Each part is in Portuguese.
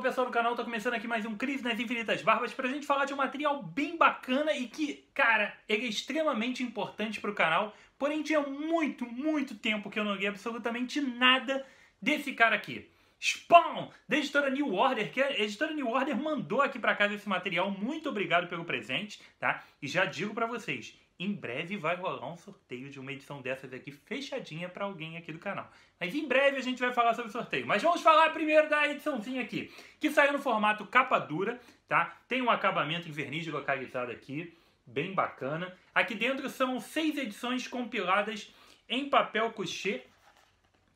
pessoal do canal, tá começando aqui mais um Crise nas Infinitas Barbas pra gente falar de um material bem bacana e que, cara, ele é extremamente importante pro canal, porém tinha muito, muito tempo que eu não li absolutamente nada desse cara aqui. Spawn, da editora New Order, que a editora New Order mandou aqui pra casa esse material, muito obrigado pelo presente, tá? E já digo para vocês, em breve vai rolar um sorteio de uma edição dessas aqui fechadinha para alguém aqui do canal. Mas em breve a gente vai falar sobre o sorteio. Mas vamos falar primeiro da ediçãozinha aqui, que saiu no formato capa dura, tá? Tem um acabamento em verniz localizado aqui, bem bacana. Aqui dentro são seis edições compiladas em papel couché,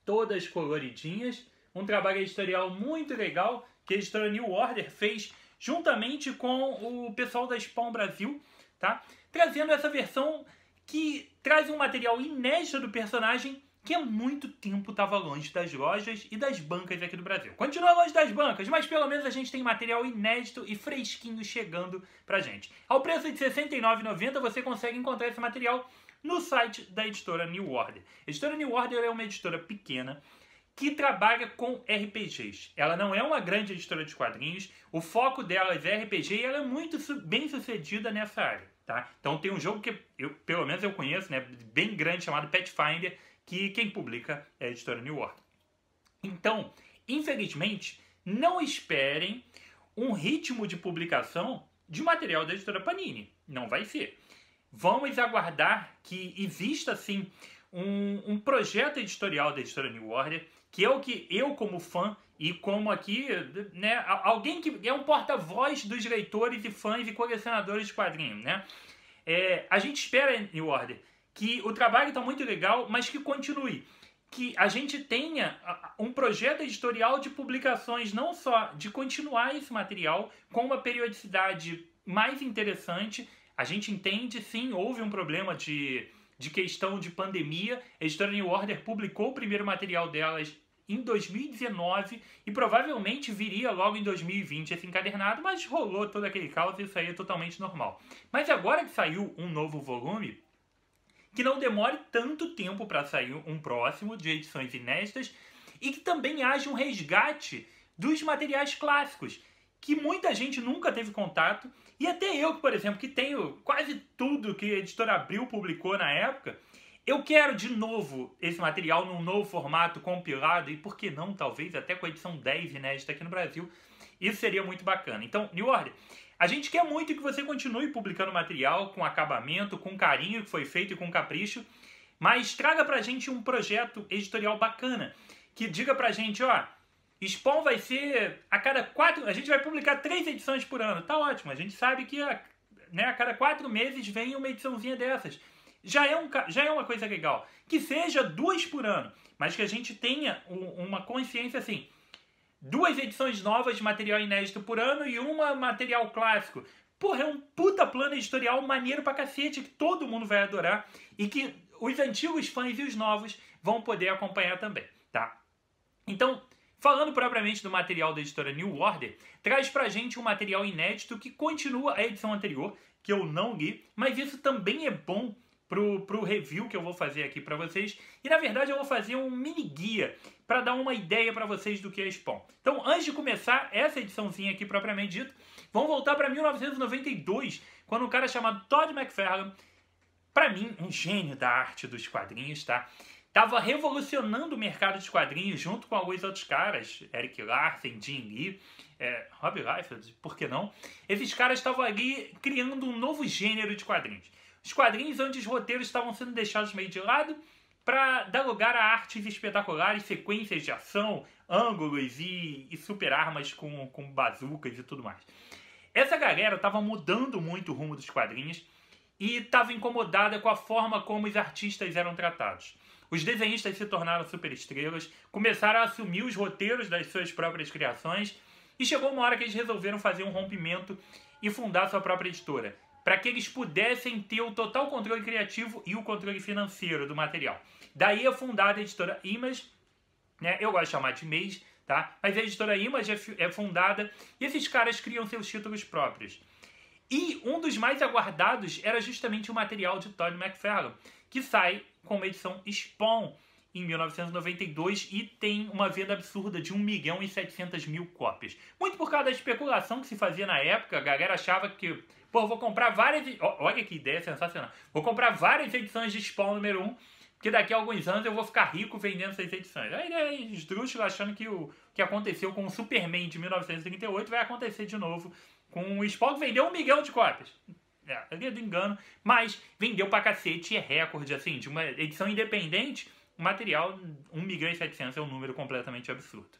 todas coloridinhas. Um trabalho editorial muito legal que a editora New Order fez juntamente com o pessoal da Spawn Brasil, tá? trazendo essa versão que traz um material inédito do personagem que há muito tempo estava longe das lojas e das bancas aqui do Brasil. Continua longe das bancas, mas pelo menos a gente tem material inédito e fresquinho chegando pra gente. Ao preço de R$ 69,90 você consegue encontrar esse material no site da editora New Order. A editora New Order é uma editora pequena que trabalha com RPGs. Ela não é uma grande editora de quadrinhos, o foco dela é RPG e ela é muito bem sucedida nessa área. Tá? Então tem um jogo que eu, pelo menos eu conheço, né, bem grande, chamado Pathfinder, que quem publica é a editora New Order. Então, infelizmente, não esperem um ritmo de publicação de material da editora Panini. Não vai ser. Vamos aguardar que exista, sim, um, um projeto editorial da editora New Order que é o que eu como fã e como aqui, né, alguém que é um porta-voz dos leitores e fãs e colecionadores de quadrinhos, né? É, a gente espera, New Order, que o trabalho está muito legal, mas que continue. Que a gente tenha um projeto editorial de publicações, não só de continuar esse material com uma periodicidade mais interessante. A gente entende, sim, houve um problema de, de questão de pandemia. A editora New Order publicou o primeiro material delas em 2019 e provavelmente viria logo em 2020 esse encadernado, mas rolou todo aquele caos e isso aí é totalmente normal. Mas agora que saiu um novo volume, que não demore tanto tempo para sair um próximo de edições inéditas e que também haja um resgate dos materiais clássicos, que muita gente nunca teve contato e até eu, por exemplo, que tenho quase tudo que a editora Abril publicou na época, eu quero de novo esse material num novo formato compilado e, por que não, talvez até com a edição 10 inédita aqui no Brasil. Isso seria muito bacana. Então, New Order, a gente quer muito que você continue publicando material com acabamento, com carinho que foi feito e com capricho, mas traga pra gente um projeto editorial bacana que diga pra gente, ó, Spawn vai ser a cada quatro. A gente vai publicar três edições por ano. Tá ótimo. A gente sabe que a, né, a cada quatro meses vem uma ediçãozinha dessas já é, um, já é uma coisa legal. Que seja duas por ano, mas que a gente tenha uma consciência assim. Duas edições novas de material inédito por ano e uma material clássico. Porra, é um puta plano editorial maneiro pra cacete, que todo mundo vai adorar e que os antigos fãs e os novos vão poder acompanhar também, tá? Então, falando propriamente do material da editora New Order, traz pra gente um material inédito que continua a edição anterior, que eu não li, mas isso também é bom pro, pro review que eu vou fazer aqui para vocês. E na verdade eu vou fazer um mini guia para dar uma ideia para vocês do que é Spawn. Então, antes de começar essa ediçãozinha aqui propriamente dito, vamos voltar para 1992, quando um cara chamado Todd McFarlane, para mim, um gênio da arte dos quadrinhos, tá? Tava revolucionando o mercado de quadrinhos junto com alguns outros caras, Eric Larsen, Jim Lee, é, Rob Liefeld, por que não? Esses caras estavam ali criando um novo gênero de quadrinhos os quadrinhos onde os roteiros estavam sendo deixados meio de lado para dar lugar a artes espetaculares, sequências de ação, ângulos e, e super armas com, com bazucas e tudo mais. Essa galera estava mudando muito o rumo dos quadrinhos e estava incomodada com a forma como os artistas eram tratados. Os desenhistas se tornaram superestrelas, começaram a assumir os roteiros das suas próprias criações e chegou uma hora que eles resolveram fazer um rompimento e fundar sua própria editora para que eles pudessem ter o total controle criativo e o controle financeiro do material. Daí é fundada a editora Image, né? Eu gosto de chamar de Image, tá? Mas a editora Image é, é fundada e esses caras criam seus títulos próprios. E um dos mais aguardados era justamente o material de Todd McFarlane, que sai com uma edição Spawn em 1992 e tem uma venda absurda de 1 milhão e 700 mil cópias. Muito por causa da especulação que se fazia na época, a galera achava que Pô, vou comprar várias. Olha que ideia sensacional. Vou comprar várias edições de Spawn número 1, porque daqui a alguns anos eu vou ficar rico vendendo essas edições. Aí é esdrúxula achando que o que aconteceu com o Superman de 1938 vai acontecer de novo com o Spawn que vendeu um milhão de cópias. É, é do engano, mas vendeu pra cacete e é recorde, assim, de uma edição independente, o material 1 milhão e 700 é um número completamente absurdo.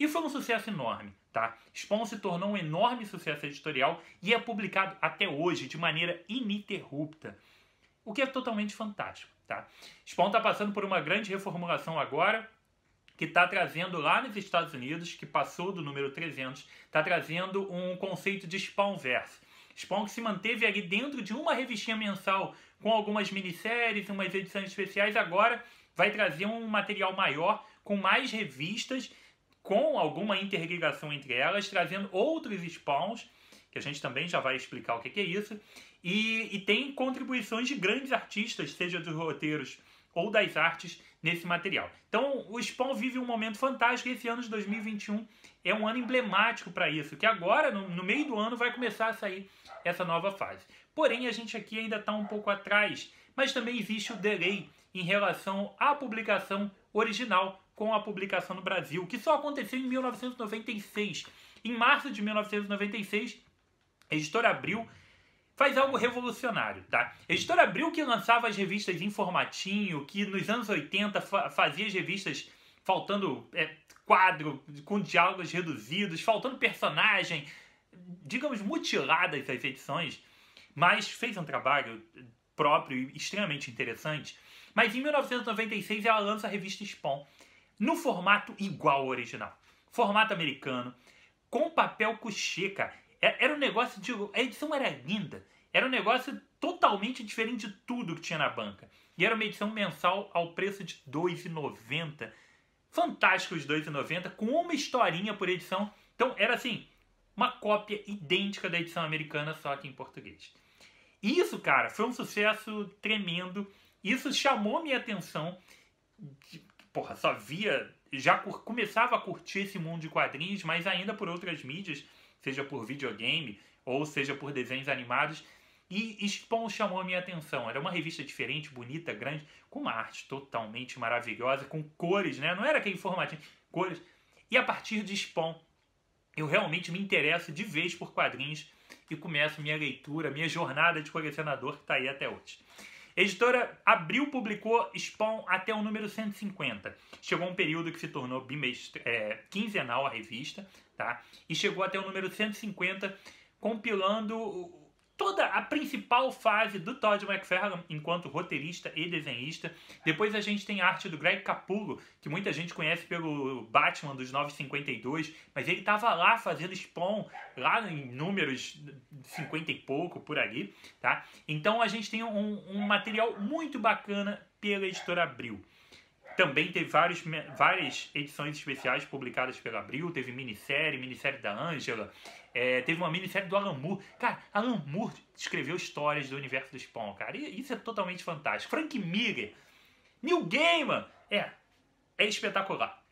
E foi um sucesso enorme, tá? Spawn se tornou um enorme sucesso editorial e é publicado até hoje de maneira ininterrupta, o que é totalmente fantástico, tá? Spawn está passando por uma grande reformulação agora, que está trazendo lá nos Estados Unidos, que passou do número 300, está trazendo um conceito de Spawnverse. Spawn que se manteve ali dentro de uma revistinha mensal com algumas minisséries, umas edições especiais, agora vai trazer um material maior com mais revistas com alguma interligação entre elas, trazendo outros spawns, que a gente também já vai explicar o que é isso, e, e tem contribuições de grandes artistas, seja dos roteiros ou das artes nesse material. Então, o Spawn vive um momento fantástico. Esse ano de 2021 é um ano emblemático para isso, que agora, no, no, meio do ano, vai começar a sair essa nova fase. Porém, a gente aqui ainda está um pouco atrás, mas também existe o delay em relação à publicação original com a publicação no Brasil, que só aconteceu em 1996. Em março de 1996, a editora Abril faz algo revolucionário, tá? A editora Abril que lançava as revistas em formatinho, que nos anos 80 fa fazia as revistas faltando é, quadro, com diálogos reduzidos, faltando personagem, digamos, mutiladas as edições, mas fez um trabalho próprio e extremamente interessante. Mas em 1996 ela lança a revista Spawn, no formato igual ao original. Formato americano, com papel cuchê, cara. É, era um negócio de. A edição era linda. Era um negócio totalmente diferente de tudo que tinha na banca. E era uma edição mensal ao preço de R$ 2,90. Fantástico os R$ 2,90, com uma historinha por edição. Então era assim, uma cópia idêntica da edição americana, só que em português. Isso, cara, foi um sucesso tremendo. Isso chamou minha atenção. De porra, só via, já começava a curtir esse mundo de quadrinhos, mas ainda por outras mídias, seja por videogame ou seja por desenhos animados. E Spawn chamou a minha atenção. Era uma revista diferente, bonita, grande, com uma arte totalmente maravilhosa, com cores, né? Não era aquele formatinho, cores. E a partir de Spawn, eu realmente me interesso de vez por quadrinhos e começo minha leitura, minha jornada de colecionador que está aí até hoje. Editora Abril publicou Spawn até o número 150. Chegou um período que se tornou bimestre, é, quinzenal a revista, tá? E chegou até o número 150, compilando toda a principal fase do Todd McFarlane enquanto roteirista e desenhista. Depois a gente tem a arte do Greg Capullo, que muita gente conhece pelo Batman dos 952, mas ele estava lá fazendo spawn, lá em números 50 e pouco, por ali, tá? Então a gente tem um, um material muito bacana pela editora Abril. Também teve vários, várias edições especiais publicadas pela Abril, teve minissérie, minissérie da Angela, é, teve uma minissérie do Alan Moore. Cara, Alan Moore escreveu histórias do universo do Spawn, cara. E isso é totalmente fantástico. Frank Miller, Neil Gaiman. É, é espetacular.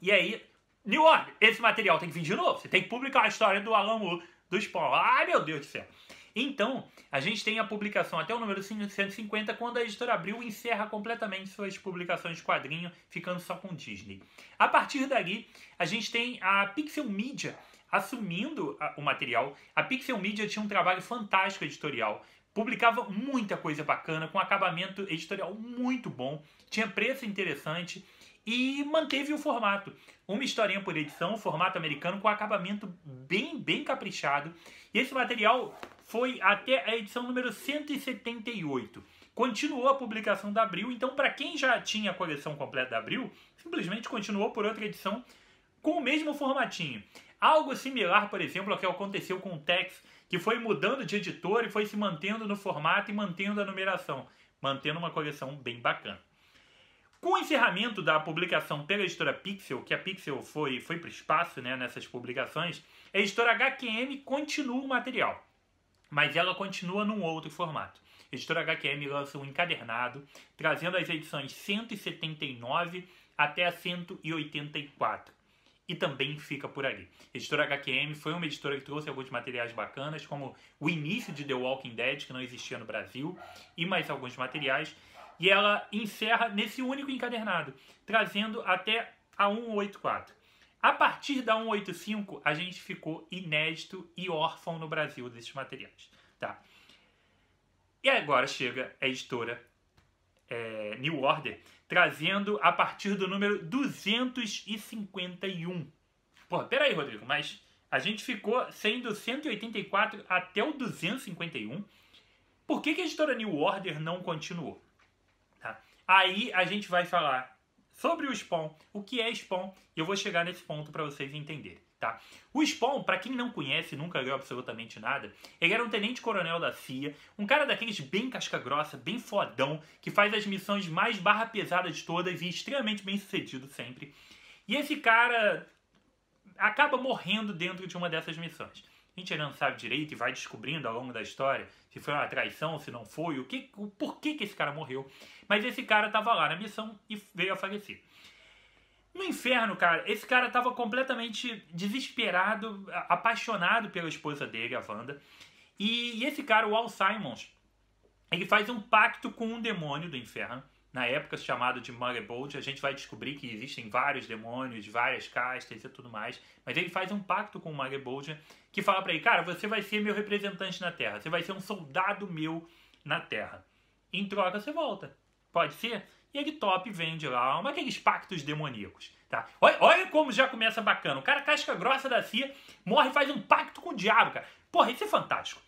E aí, New Order, esse material tem que vir de novo. Você tem que publicar a história do Alan Moore, do Spawn. Ai, meu Deus do céu. Então, a gente tem a publicação até o número 150, quando a editora Abril encerra completamente suas publicações de quadrinho, ficando só com Disney. A partir dali, a gente tem a Pixel Media, Assumindo a, o material, a Pixel Media tinha um trabalho fantástico editorial. Publicava muita coisa bacana, com acabamento editorial muito bom, tinha preço interessante e manteve o formato. Uma historinha por edição, formato americano, com acabamento bem, bem caprichado. E esse material foi até a edição número 178. Continuou a publicação da Abril, então para quem já tinha a coleção completa da Abril, simplesmente continuou por outra edição com o mesmo formatinho. Algo similar, por exemplo, ao que aconteceu com o Tex, que foi mudando de editor e foi se mantendo no formato e mantendo a numeração, mantendo uma coleção bem bacana. Com o encerramento da publicação pela editora Pixel, que a Pixel foi, foi para o espaço né, nessas publicações, a editora HQM continua o material, mas ela continua num outro formato. A editora HQM lança um encadernado, trazendo as edições 179 até a 184 e também fica por ali. editora HQM foi uma editora que trouxe alguns materiais bacanas, como o início de The Walking Dead, que não existia no Brasil, e mais alguns materiais. E ela encerra nesse único encadernado, trazendo até a 184. A partir da 185, a gente ficou inédito e órfão no Brasil desses materiais. Tá? E agora chega a editora é, New Order, trazendo a partir do número 251. Pô, peraí, Rodrigo, mas a gente ficou sendo do 184 até o 251. Por que, que a editora New Order não continuou? Tá? Aí a gente vai falar sobre o Spawn, o que é Spawn, e eu vou chegar nesse ponto para vocês entenderem. Tá? O Spawn, para quem não conhece, nunca viu absolutamente nada, ele era um tenente-coronel da CIA, um cara daqueles bem casca-grossa, bem fodão, que faz as missões mais barra pesada de todas e extremamente bem sucedido sempre. E esse cara acaba morrendo dentro de uma dessas missões. A gente não sabe direito e vai descobrindo ao longo da história se foi uma traição, se não foi, o que, o porquê que esse cara morreu. Mas esse cara estava lá na missão e veio a falecer no inferno, cara. Esse cara tava completamente desesperado, apaixonado pela esposa dele, a Wanda. E, e esse cara, o Al Simons, ele faz um pacto com um demônio do inferno, na época chamado de Mugglebolt. A gente vai descobrir que existem vários demônios, várias castas e tudo mais. Mas ele faz um pacto com o Mugglebolt que fala para ele, cara, você vai ser meu representante na Terra. Você vai ser um soldado meu na Terra. Em troca, você volta. Pode ser? E ele Top vende lá uma, aqueles pactos demoníacos. Tá? Olha, olha, como já começa bacana. O cara casca grossa da CIA, morre e faz um pacto com o diabo, cara. Porra, isso é fantástico.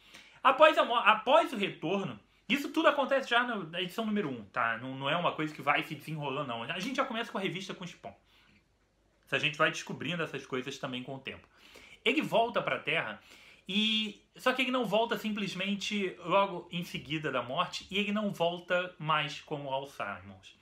Após, a, após o retorno, isso tudo acontece já na edição número 1, um, tá? Não, não, é uma coisa que vai se desenrolando, não. A gente já começa com a revista com o Spon. A gente vai descobrindo essas coisas também com o tempo. Ele volta para a Terra e só que ele não volta simplesmente logo em seguida da morte e ele não volta mais como Al Simons.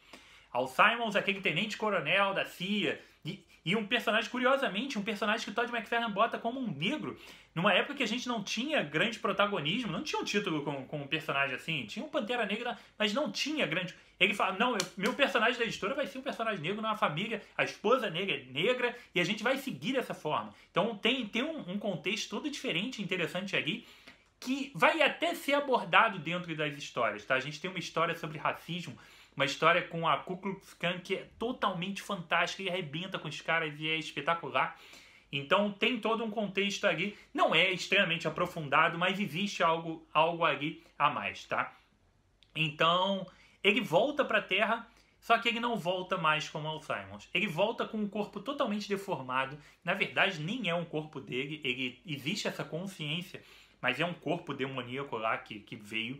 Al Simons, é aquele tenente-coronel da CIA, e, e, um personagem, curiosamente, um personagem que Todd McFarlane bota como um negro, numa época que a gente não tinha grande protagonismo, não tinha um título com, com um personagem assim, tinha um Pantera Negra, mas não tinha grande. Ele fala: não, meu personagem da editora vai ser um personagem negro numa é família, a esposa negra é negra, e a gente vai seguir dessa forma. Então tem, tem um, um contexto todo diferente, interessante ali, que vai até ser abordado dentro das histórias. Tá? A gente tem uma história sobre racismo uma história com a Ku Klux Klan que é totalmente fantástica e arrebenta com os caras e é espetacular. Então tem todo um contexto ali, não é extremamente aprofundado, mas existe algo, algo ali a mais, tá? Então ele volta para a Terra, só que ele não volta mais como Alzheimer. Ele volta com um corpo totalmente deformado. Na verdade, nem é um corpo dele. Ele existe essa consciência, mas é um corpo demoníaco lá que, que veio,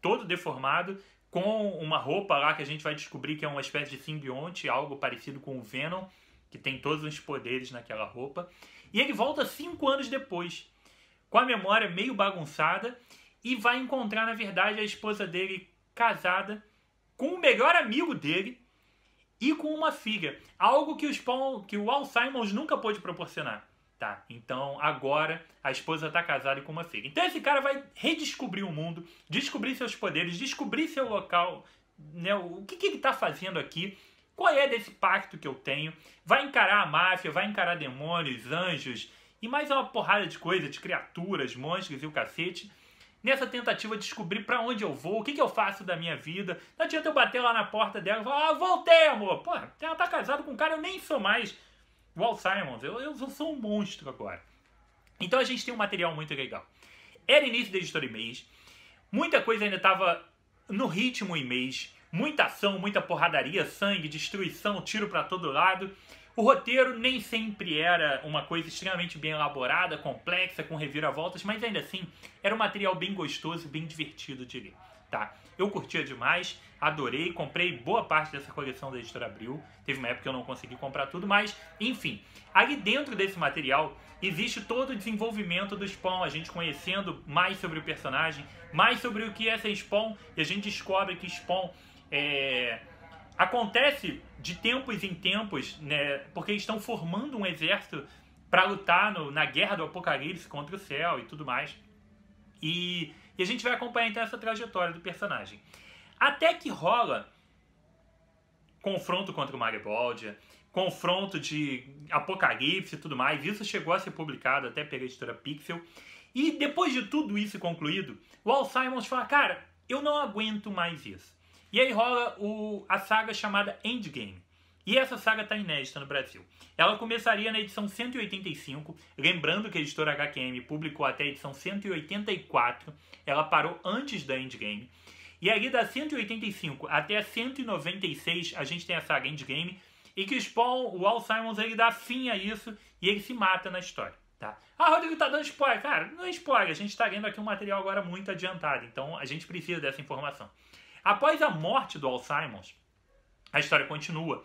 todo deformado, com uma roupa lá que a gente vai descobrir que é uma espécie de simbionte, algo parecido com o Venom, que tem todos os poderes naquela roupa. E ele volta cinco anos depois, com a memória meio bagunçada, e vai encontrar, na verdade, a esposa dele casada com o melhor amigo dele e com uma filha. Algo que, os, que o Al Simons nunca pôde proporcionar. Tá, então agora a esposa está casada com uma filha. Então esse cara vai redescobrir o mundo, descobrir seus poderes, descobrir seu local, né, o que, que ele está fazendo aqui, qual é desse pacto que eu tenho. Vai encarar a máfia, vai encarar demônios, anjos e mais uma porrada de coisa, de criaturas, monstros e o cacete nessa tentativa de descobrir para onde eu vou, o que, que eu faço da minha vida. Não adianta eu bater lá na porta dela e falar, ah, voltei, amor. Pô, ela tá casada com um cara, eu nem sou mais o Walt Simons, eu, eu sou um monstro agora. Então a gente tem um material muito legal. Era início da Editora mês muita coisa ainda estava no ritmo mês muita ação, muita porradaria, sangue, destruição, tiro para todo lado. O roteiro nem sempre era uma coisa extremamente bem elaborada, complexa, com reviravoltas, mas ainda assim era um material bem gostoso, bem divertido de ler. Tá? Eu curtia demais, adorei, comprei boa parte dessa coleção da Editora Abril. Teve uma época que eu não consegui comprar tudo, mas enfim. ali dentro desse material existe todo o desenvolvimento do Spawn, a gente conhecendo mais sobre o personagem, mais sobre o que é ser Spawn, e a gente descobre que Spawn é acontece de tempos em tempos, né, porque estão formando um exército para lutar no, na guerra do Apocalipse contra o céu e tudo mais. E, e, a gente vai acompanhar então essa trajetória do personagem. Até que rola confronto contra o Maribaldia, confronto de Apocalipse e tudo mais. Isso chegou a ser publicado até pela editora Pixel. E depois de tudo isso concluído, o Al Simons fala: Cara, eu não aguento mais isso. E aí rola o, a saga chamada Endgame. E essa saga está inédita no Brasil. Ela começaria na edição 185, lembrando que a editora HQM publicou até a edição 184, ela parou antes da Endgame. E aí da 185 até a 196 a gente tem a saga Endgame, e que Spawn, o Al Simons, ele dá fim a isso e ele se mata na história. Tá? Ah, Rodrigo tá dando spoiler. Cara, não é spoiler, a gente está lendo aqui um material agora muito adiantado, então a gente precisa dessa informação. Após a morte do Al Simons, a história continua.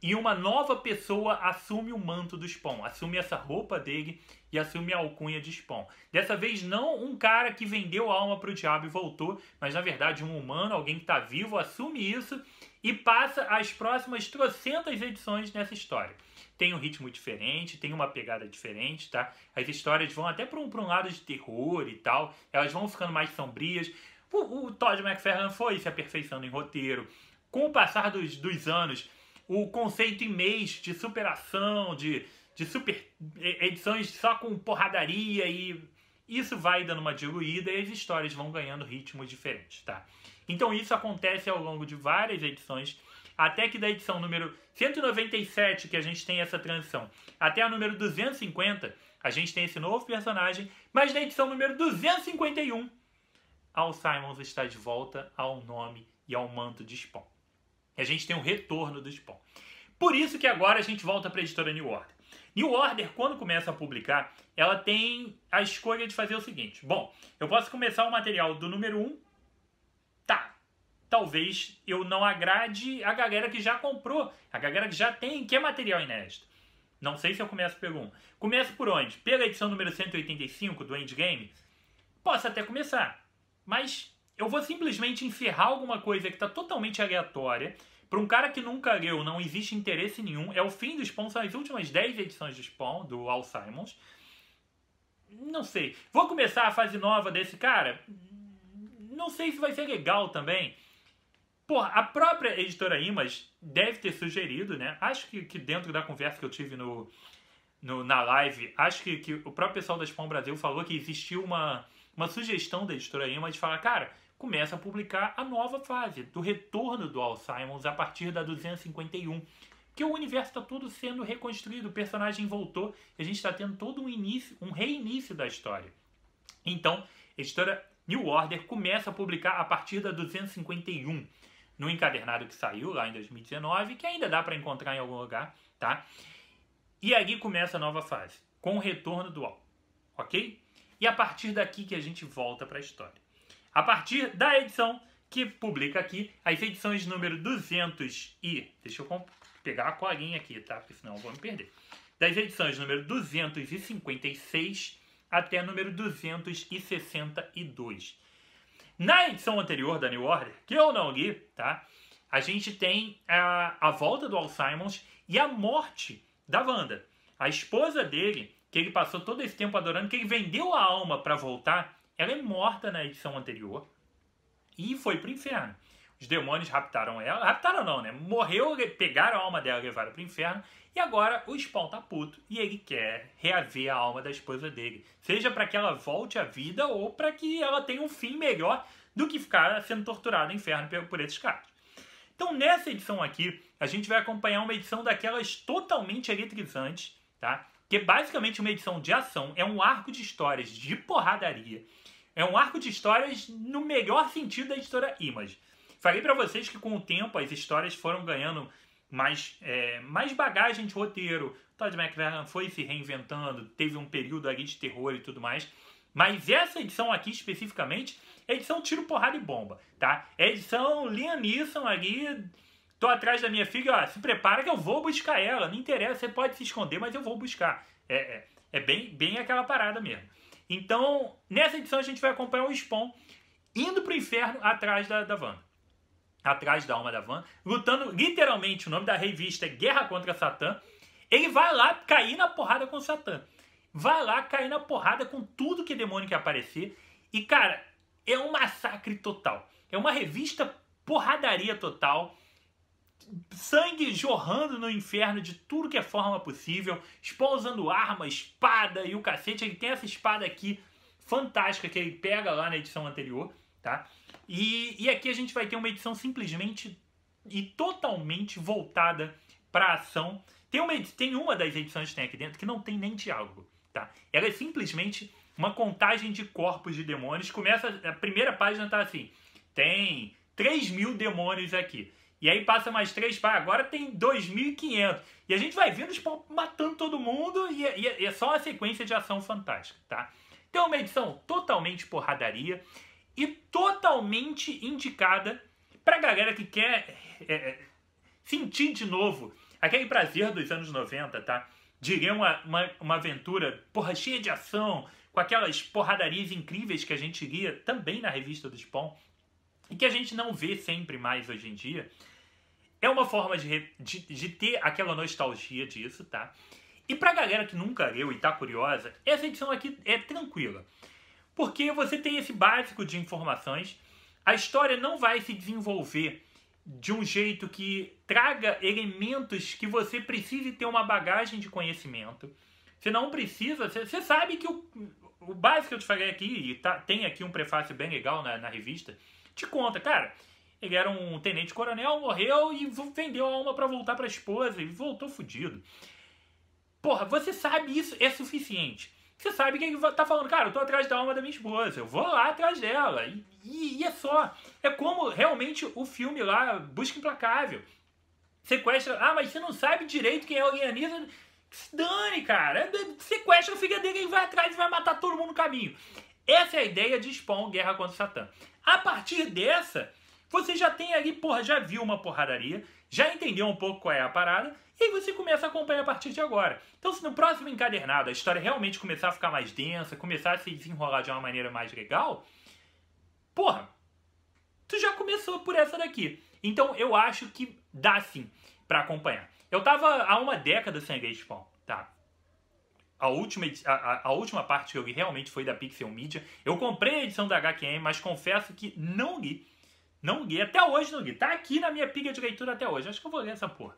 E uma nova pessoa assume o manto do Spawn, assume essa roupa dele e assume a alcunha de Spawn. Dessa vez, não um cara que vendeu a alma para o diabo e voltou, mas na verdade, um humano, alguém que está vivo, assume isso e passa as próximas trocentas edições nessa história. Tem um ritmo diferente, tem uma pegada diferente, tá? As histórias vão até para um, um lado de terror e tal, elas vão ficando mais sombrias. O, o Todd McFarlane foi se aperfeiçoando em roteiro. Com o passar dos, dos anos, o conceito imês de superação, de, de super edições só com porradaria e isso vai dando uma diluída e as histórias vão ganhando ritmos diferentes, tá? Então isso acontece ao longo de várias edições, até que da edição número 197 que a gente tem essa transição, até a número 250 a gente tem esse novo personagem, mas da edição número 251 Al Simons está de volta ao nome e ao manto de Spawn. E a gente tem um retorno do Spawn. Por isso que agora a gente volta para a editora New Order. New Order, quando começa a publicar, ela tem a escolha de fazer o seguinte: bom, eu posso começar o material do número 1, tá. Talvez eu não agrade a galera que já comprou, a galera que já tem, que é material inédito. Não sei se eu começo pelo 1. Começo por onde? Pela edição número 185 do Endgame? Posso até começar. Mas eu vou simplesmente encerrar alguma coisa que está totalmente aleatória. Para um cara que nunca leu, não existe interesse nenhum. É o fim do Spawn, são as últimas 10 edições do Spawn, do Al Simons. Não sei. Vou começar a fase nova desse cara? Não sei se vai ser legal também. Porra, a própria editora Imas deve ter sugerido, né? Acho que, que dentro da conversa que eu tive no, no na live, acho que, que o próprio pessoal da Spawn Brasil falou que existiu uma uma sugestão da editora Ima de falar, cara, começa a publicar a nova fase do retorno do Al Simons a partir da 251. que o universo está todo sendo reconstruído, o personagem voltou, e a gente está tendo todo um início, um reinício da história. Então, a editora New Order começa a publicar a partir da 251, no encadernado que saiu lá em 2019, que ainda dá para encontrar em algum lugar, tá? E aí começa a nova fase, com o retorno do Al, ok? E a partir daqui que a gente volta para a história. A partir da edição que publica aqui, as edições número 200 e... Deixa eu pegar a colinha aqui, tá? Porque senão eu vou me perder. Das edições número 256 até número 262. Na edição anterior da New Order, que eu não li, tá? A gente tem a, a volta do Al Simons e a morte da Wanda. A esposa dele que ele passou todo esse tempo adorando, que ele vendeu a alma para voltar, ela é morta na edição anterior e foi pro inferno. Os demônios raptaram ela, raptaram não, né? Morreu, pegaram a alma dela, levaram pro inferno e agora o Spawn tá puto e ele quer reaver a alma da esposa dele, seja para que ela volte à vida ou para que ela tenha um fim melhor do que ficar sendo torturada no inferno por esses caras. Então, nessa edição aqui, a gente vai acompanhar uma edição daquelas totalmente eletrizantes, tá? Que basicamente uma edição de ação é um arco de histórias de porradaria. É um arco de histórias no melhor sentido da editora Image. Falei para vocês que com o tempo as histórias foram ganhando mais, é, mais bagagem de roteiro. Todd McFarlane foi se reinventando, teve um período ali de terror e tudo mais. Mas essa edição aqui especificamente é edição tiro, porrada e bomba, tá? É edição Liam Neeson ali Tô atrás da minha filha, ó, se prepara que eu vou buscar ela. Não interessa, você pode se esconder, mas eu vou buscar. É, é, é bem, bem aquela parada mesmo. Então, nessa edição a gente vai acompanhar o Spawn indo pro inferno atrás da, da Atrás da alma da Van. Lutando, literalmente, o nome da revista é Guerra contra Satã. Ele vai lá cair na porrada com Satã. Vai lá cair na porrada com tudo que demônio que aparecer. E, cara, é um massacre total. É uma revista porradaria total sangue jorrando no inferno de tudo que é forma possível, Spawn usando arma, espada e o cacete. Ele tem essa espada aqui fantástica que ele pega lá na edição anterior, tá? E, e aqui a gente vai ter uma edição simplesmente e totalmente voltada para ação. Tem uma, tem uma das edições que tem aqui dentro que não tem nem diálogo, tá? Ela é simplesmente uma contagem de corpos de demônios. Começa, a primeira página tá assim, tem 3 mil demônios aqui. E aí passa mais três, para agora tem 2.500. E a gente vai vendo os povos matando todo mundo e, é, e, é, e, é só uma sequência de ação fantástica, tá? Então é uma edição totalmente porradaria e totalmente indicada pra galera que quer é, é sentir de novo aquele prazer dos anos 90, tá? Diria uma, uma, uma aventura, porra, cheia de ação, com aquelas porradarias incríveis que a gente lia também na revista do Spawn e que a gente não vê sempre mais hoje em dia. É uma forma de, de, de ter aquela nostalgia disso, tá? E pra galera que nunca leu e tá curiosa, essa edição aqui é tranquila. Porque você tem esse básico de informações, a história não vai se desenvolver de um jeito que traga elementos que você precise ter uma bagagem de conhecimento. Você não precisa, você, sabe que o, o básico que eu te falei aqui, e tá, tem aqui um prefácio bem legal na, na revista, te conta, cara, ele era um tenente-coronel, morreu e vendeu a alma para voltar para a esposa e voltou fudido. Porra, você sabe isso, é suficiente. Você sabe que ele tá falando, cara, eu tô atrás da alma da minha esposa, eu vou lá atrás dela. E, e, e é só. É como realmente o filme lá, Busca Implacável. Sequestra. Ah, mas você não sabe direito quem é o Lianiza. Se dane, cara. É, sequestra o filho dele, ele vai atrás e vai matar todo mundo no caminho. Essa é a ideia de Spawn Guerra contra o Satã. A partir dessa, você já tem ali, porra, já viu uma porradaria, já entendeu um pouco qual é a parada, e aí você começa a acompanhar a partir de agora. Então, se no próximo encadernado a história realmente começar a ficar mais densa, começar a se desenrolar de uma maneira mais legal, porra, tu já começou por essa daqui. Então, eu acho que dá sim para acompanhar. Eu tava há uma década sem a Spawn, tá? A última, a, a, última parte que eu li realmente foi da Pixel Media. Eu comprei a edição da HQM, mas confesso que não li não li Até hoje não li Tá aqui na minha pilha de leitura até hoje. Acho que eu vou ler essa porra.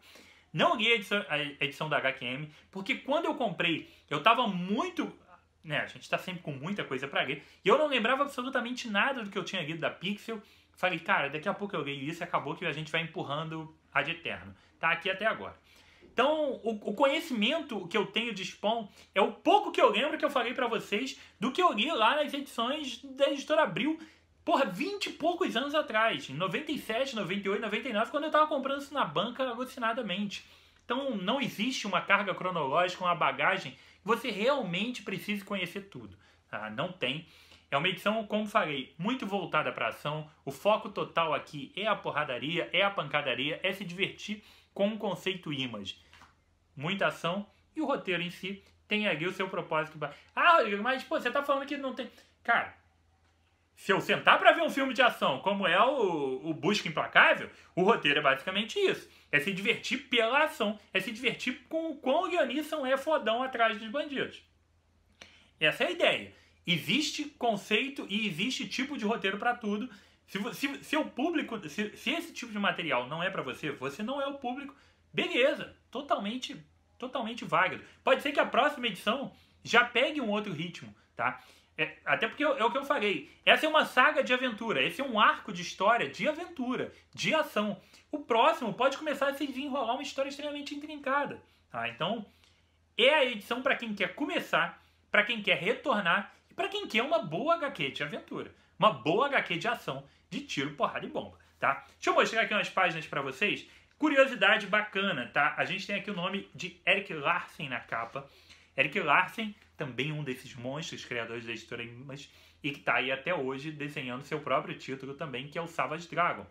Não li a edição, da HQM, porque quando eu comprei, eu tava muito. Né, a gente tá sempre com muita coisa para ler. E eu não lembrava absolutamente nada do que eu tinha lido da Pixel. Falei, cara, daqui a pouco eu leio isso e acabou que a gente vai empurrando a de eterno. Tá aqui até agora. Então, o, conhecimento que eu tenho de Spawn é o pouco que eu lembro que eu falei para vocês do que eu li lá nas edições da Editora Abril Porra, 20 e poucos anos atrás, em 97, 98, 99, quando eu tava comprando isso na banca alucinadamente. Então não existe uma carga cronológica, uma bagagem você realmente precisa conhecer tudo. Tá? Não tem. É uma edição, como falei, muito voltada para ação. O foco total aqui é a porradaria, é a pancadaria, é se divertir com o conceito image. Muita ação e o roteiro em si tem ali o seu propósito. Ah, mas pô, você tá falando que não tem. Cara, se eu sentar para ver um filme de ação, como é o, o Busca Implacável, o roteiro é basicamente isso. É se divertir pela ação. É se divertir com o quão o guionista é, é fodão atrás dos bandidos. Essa é a ideia. Existe conceito e existe tipo de roteiro para tudo. Se, se, se o público, se, se esse tipo de material não é para você, você não é o público, beleza. Totalmente, totalmente válido. Pode ser que a próxima edição já pegue um outro ritmo, tá? É, até porque eu, é o que eu falei. Essa é uma saga de aventura. Esse é um arco de história de aventura, de ação. O próximo pode começar a se desenrolar uma história extremamente intrincada. Tá? Então, é a edição para quem quer começar, para quem quer retornar e para quem quer uma boa HQ de aventura. Uma boa HQ de ação, de tiro, porrada e bomba. Tá? Deixa eu mostrar aqui umas páginas para vocês. Curiosidade bacana, tá? A gente tem aqui o nome de Eric Larsen na capa. Eric Larsen também um desses monstros criadores da editora Image e que está aí até hoje desenhando seu próprio título também, que é o Savage Dragon.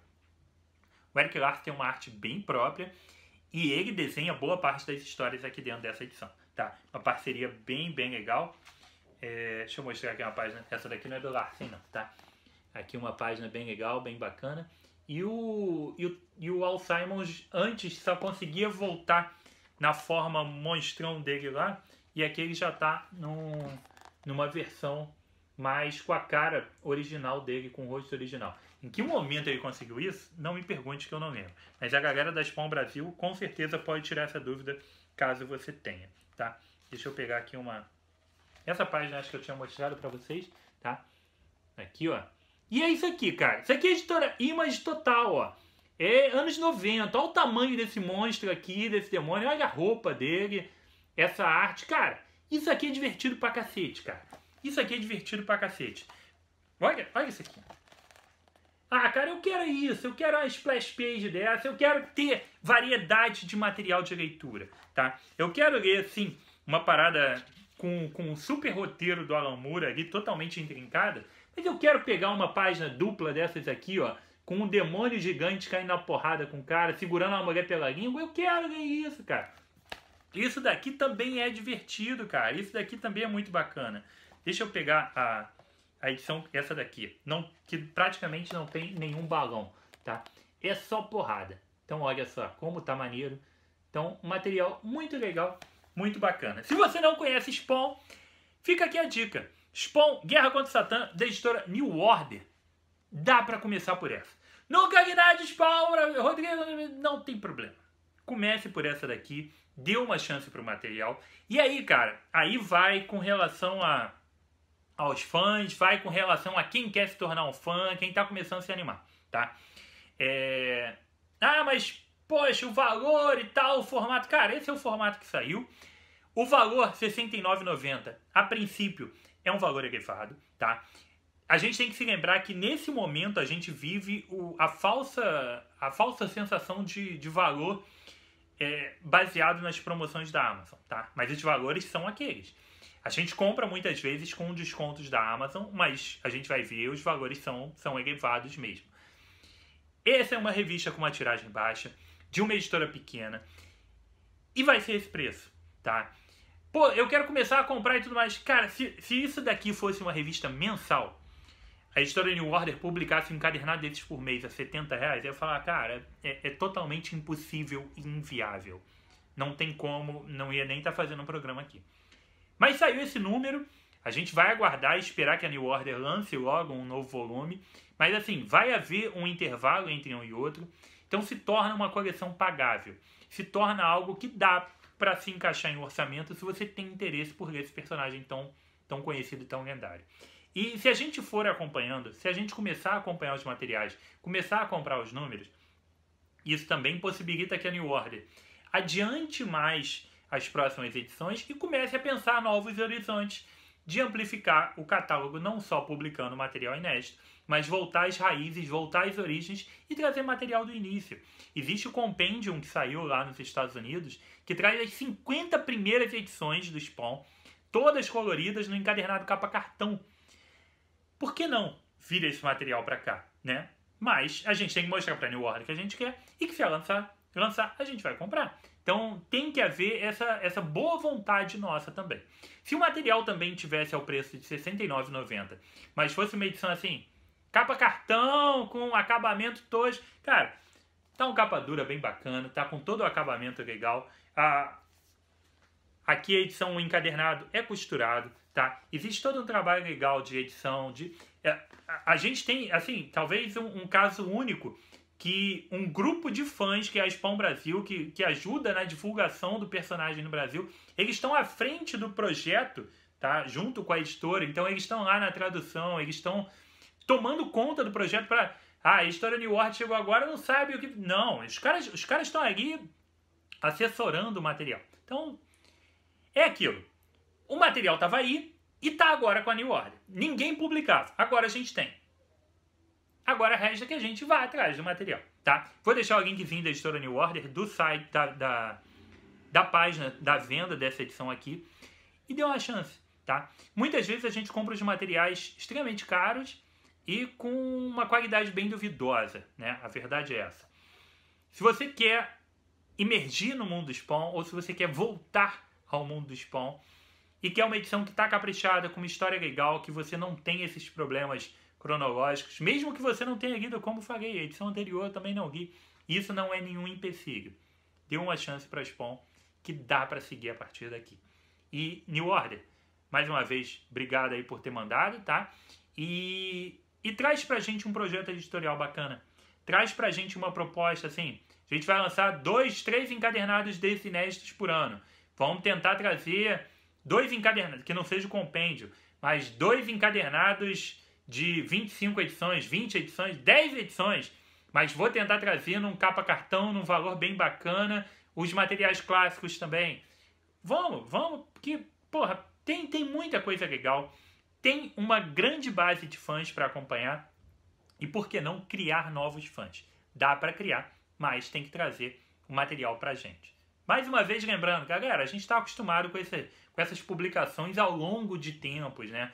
O Eric Larson tem uma arte bem própria e ele desenha boa parte das histórias aqui dentro dessa edição. Tá? Uma parceria bem, bem legal. É, deixa eu mostrar aqui uma página. Essa daqui não é do Larsen, não, tá? Aqui uma página bem legal, bem bacana. E o, e o, e o Al Simons antes só conseguia voltar na forma monstrão dele lá e aqui ele já está num, numa versão mais com a cara original dele, com o rosto original. Em que momento ele conseguiu isso? Não me pergunte que eu não lembro. Mas a galera da Spawn Brasil com certeza pode tirar essa dúvida caso você tenha, tá? Deixa eu pegar aqui uma... Essa página acho que eu tinha mostrado para vocês, tá? Aqui, ó. E é isso aqui, cara. Isso aqui é editora Image Total, ó. É anos 90. Olha o tamanho desse monstro aqui, desse demônio. Olha a roupa dele essa arte. Cara, isso aqui é divertido pra cacete, cara. Isso aqui é divertido pra cacete. Olha, olha isso aqui. Ah, cara, eu quero isso, eu quero uma splash page dessa, eu quero ter variedade de material de leitura, tá? Eu quero ler, assim, uma parada com, com um super roteiro do Alan Moore ali, totalmente intrincada, mas eu quero pegar uma página dupla dessas aqui, ó, com um demônio gigante caindo na porrada com o cara, segurando a mulher pela língua, eu quero ler isso, cara. Isso daqui também é divertido, cara. Isso daqui também é muito bacana. Deixa eu pegar a, a edição, essa daqui, não, que praticamente não tem nenhum balão, tá? É só porrada. Então olha só como tá maneiro. Então, material muito legal, muito bacana. Se você não conhece Spawn, fica aqui a dica. Spawn, Guerra contra Satã, da editora New Order. Dá para começar por essa. Nunca de Spawn, Rodrigo, não tem problema. Comece por essa daqui, deu uma chance para o material. E aí, cara, aí vai com relação a, aos fãs, vai com relação a quem quer se tornar um fã, quem está começando a se animar, tá? É... Ah, mas poxa, o valor e tal, o formato. Cara, esse é o formato que saiu. O valor R$69,90, a princípio, é um valor elevado, tá? A gente tem que se lembrar que nesse momento a gente vive o, a, falsa, a falsa sensação de, de valor é, baseado nas promoções da Amazon, tá? Mas os valores são aqueles. A gente compra muitas vezes com descontos da Amazon, mas a gente vai ver os valores são, são elevados mesmo. Essa é uma revista com uma tiragem baixa, de uma editora pequena, e vai ser esse preço, tá? Pô, eu quero começar a comprar e tudo mais. Cara, se, se isso daqui fosse uma revista mensal, a editora New Order publicasse um encadernado desses por mês a 70 reais, eu ia falar, cara, é, é totalmente impossível e inviável. Não tem como, não ia nem estar tá fazendo um programa aqui. Mas saiu esse número, a gente vai aguardar e esperar que a New Order lance logo um novo volume. Mas assim, vai haver um intervalo entre um e outro. Então se torna uma coleção pagável. Se torna algo que dá para se encaixar em um orçamento se você tem interesse por esse personagem tão, tão conhecido e tão lendário. E se a gente for acompanhando, se a gente começar a acompanhar os materiais, começar a comprar os números, isso também possibilita que a New Order adiante mais as próximas edições e comece a pensar novos horizontes de amplificar o catálogo, não só publicando material inédito, mas voltar às raízes, voltar às origens e trazer material do início. Existe o Compendium que saiu lá nos Estados Unidos, que traz as 50 primeiras edições do Spawn, todas coloridas no encadernado capa cartão por que não vir esse material para cá, né? Mas a gente tem que mostrar para New Order que a gente quer e que se ela lançar, lançar, a gente vai comprar. Então tem que haver essa, essa boa vontade nossa também. Se o material também tivesse ao preço de R$ 69,90, mas fosse uma edição assim, capa cartão, com acabamento todo, cara, tá um capa dura bem bacana, tá com todo o acabamento legal. aqui a edição encadernado é costurado, Tá? Existe todo um trabalho legal de edição, de é, a gente tem, assim, talvez um, um, caso único que um grupo de fãs que é a Spam Brasil, que, que ajuda na divulgação do personagem no Brasil, eles estão à frente do projeto, tá? Junto com a editora, então eles estão lá na tradução, eles estão tomando conta do projeto para ah, a história New York chegou agora, não sabe o que. Não, os caras os caras estão ali assessorando o material. Então, é aquilo. O material estava aí e está agora com a New Order. Ninguém publicava. Agora a gente tem. Agora resta que a gente vá atrás do material, tá? Vou deixar o link vir da editora New Order, do site, da, da, da página da venda dessa edição aqui. E dê uma chance, tá? Muitas vezes a gente compra os materiais extremamente caros e com uma qualidade bem duvidosa, né? A verdade é essa. Se você quer imergir no mundo do spawn ou se você quer voltar ao mundo do spawn, e que é uma edição que está caprichada, com uma história legal, que você não tem esses problemas cronológicos, mesmo que você não tenha lido, como falei, a edição anterior eu também não li. Isso não é nenhum empecilho. Deu uma chance para Spawn que dá para seguir a partir daqui. E New Order, mais uma vez, obrigado aí por ter mandado, tá? E, e traz pra gente um projeto editorial bacana. Traz pra gente uma proposta assim. A gente vai lançar dois, três encadernados desse inéditos por ano. Vamos tentar trazer dois encadernados, que não seja o compêndio, mas dois encadernados de 25 edições, 20 edições, 10 edições, mas vou tentar trazer num capa cartão, num valor bem bacana, os materiais clássicos também. Vamos, vamos, que porra, tem tem muita coisa legal, tem uma grande base de fãs para acompanhar e por que não criar novos fãs? Dá para criar, mas tem que trazer o material para gente. Mais uma vez, lembrando, galera, a gente está acostumado com, esse, com essas publicações ao longo de tempos, né?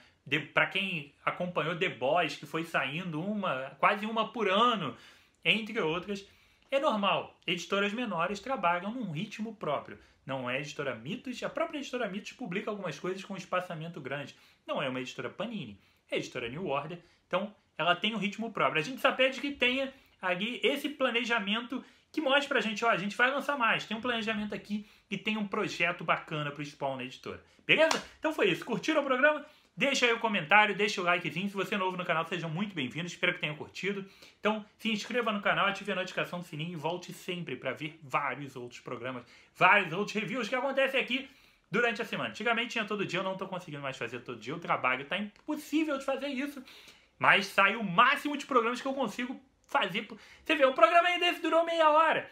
Para quem acompanhou The Boys, que foi saindo uma, quase uma por ano, entre outras, é normal. Editoras menores trabalham num ritmo próprio. Não é editora Mitos, a própria editora Mitos publica algumas coisas com um espaçamento grande. Não é uma editora Panini, é editora New Order. Então, ela tem um ritmo próprio. A gente só pede que tenha ali esse planejamento que mostre pra gente, ó, a gente vai lançar mais, tem um planejamento aqui e tem um projeto bacana pro Spawn na editora. Beleza? Então foi isso. Curtiram o programa? Deixa aí o um comentário, deixa o likezinho. Se você é novo no canal, sejam muito bem-vindos. Espero que tenham curtido. Então, se inscreva no canal, ative a notificação do sininho e volte sempre para ver vários outros programas, vários outros reviews que acontecem aqui durante a semana. Antigamente tinha todo dia, eu não estou conseguindo mais fazer todo dia. O trabalho está impossível de fazer isso, mas sai o máximo de programas que eu consigo fazer Você vê, um programa aí desse durou meia hora.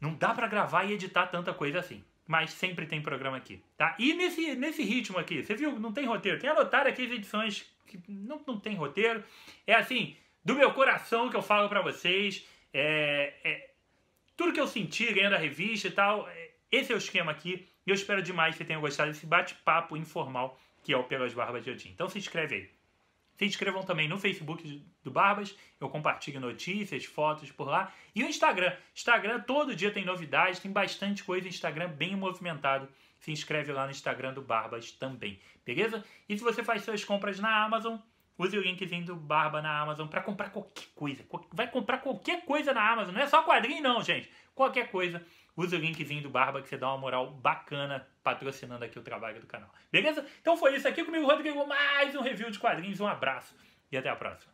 Não dá para gravar e editar tanta coisa assim. Mas sempre tem programa aqui, tá? E nesse, nesse ritmo aqui, você viu? Não tem roteiro. Tem anotar aqui as edições que não, não tem roteiro. É assim, do meu coração que eu falo para vocês. É, é, tudo que eu senti ganhando a revista e tal, é, esse é o esquema aqui. E eu espero demais que tenham gostado desse bate-papo informal que é o Pelas Barbas de Odin. Então se inscreve aí. Se inscrevam também no Facebook do Barbas, eu compartilho notícias, fotos por lá. E o Instagram. Instagram todo dia tem novidades, tem bastante coisa. Instagram bem movimentado. Se inscreve lá no Instagram do Barbas também, beleza? E se você faz suas compras na Amazon, use o linkzinho do Barba na Amazon para comprar qualquer coisa. Vai comprar qualquer coisa na Amazon. Não é só quadrinho, não, gente. Qualquer coisa Usa o linkzinho do Barba que você dá uma moral bacana patrocinando aqui o trabalho do canal. Beleza? Então foi isso aqui comigo, Rodrigo. Mais um review de quadrinhos. Um abraço e até a próxima.